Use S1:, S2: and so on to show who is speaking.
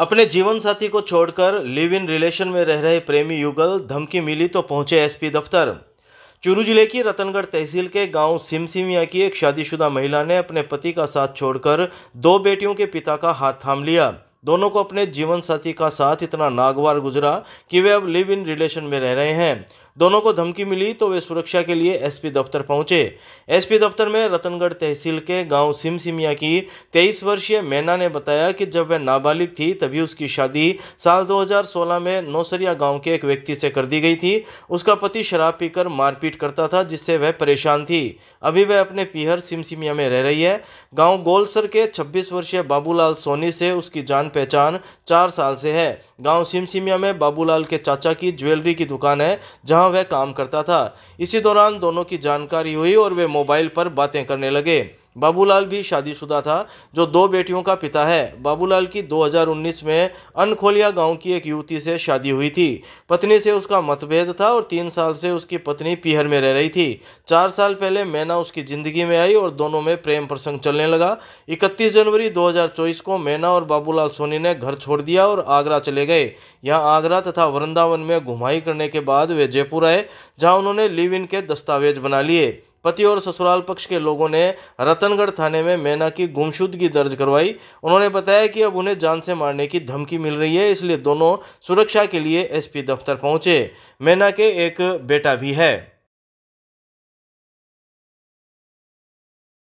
S1: अपने जीवन साथी को छोड़कर लिव इन रिलेशन में रह रहे प्रेमी युगल धमकी मिली तो पहुंचे एसपी दफ्तर चूरू जिले की रतनगढ़ तहसील के गांव सिमसिमिया की एक शादीशुदा महिला ने अपने पति का साथ छोड़कर दो बेटियों के पिता का हाथ थाम लिया दोनों को अपने जीवन साथी का साथ इतना नागवार गुजरा कि वे अब लिव इन रिलेशन में रह रहे हैं दोनों को धमकी मिली तो वे सुरक्षा के लिए एसपी दफ्तर पहुंचे एसपी दफ्तर में रतनगढ़ तहसील के गांव सिमसिमिया की 23 वर्षीय मैना ने बताया कि जब वह नाबालिग थी तभी उसकी शादी साल 2016 में नौसरिया गांव के एक व्यक्ति से कर दी गई थी उसका पति शराब पीकर मारपीट करता था जिससे वह परेशान थी अभी वह अपने पीहर सिमसिमिया में रह रही है गाँव गोलसर के छब्बीस वर्षीय बाबूलाल सोनी से उसकी जान पहचान चार साल से है गाँव सिमसिमिया में बाबूलाल के चाचा की ज्वेलरी की दुकान है जहाँ जहां वह काम करता था इसी दौरान दोनों की जानकारी हुई और वे मोबाइल पर बातें करने लगे बाबूलाल भी शादीशुदा था जो दो बेटियों का पिता है बाबूलाल की 2019 में अनखोलिया गांव की एक युवती से शादी हुई थी पत्नी से उसका मतभेद था और तीन साल से उसकी पत्नी पीहर में रह रही थी चार साल पहले मैना उसकी ज़िंदगी में आई और दोनों में प्रेम प्रसंग चलने लगा इकतीस जनवरी 2024 को मैना और बाबूलाल सोनी ने घर छोड़ दिया और आगरा चले गए यहाँ आगरा तथा वृंदावन में घुमाई करने के बाद वे जयपुर आए जहाँ उन्होंने लिव इन के दस्तावेज बना लिए पति और ससुराल पक्ष के लोगों ने रतनगढ़ थाने में मैना की गुमशुदगी दर्ज करवाई उन्होंने बताया कि अब उन्हें जान से मारने की धमकी मिल रही है इसलिए दोनों सुरक्षा के लिए एसपी दफ्तर पहुंचे मैना के एक बेटा भी है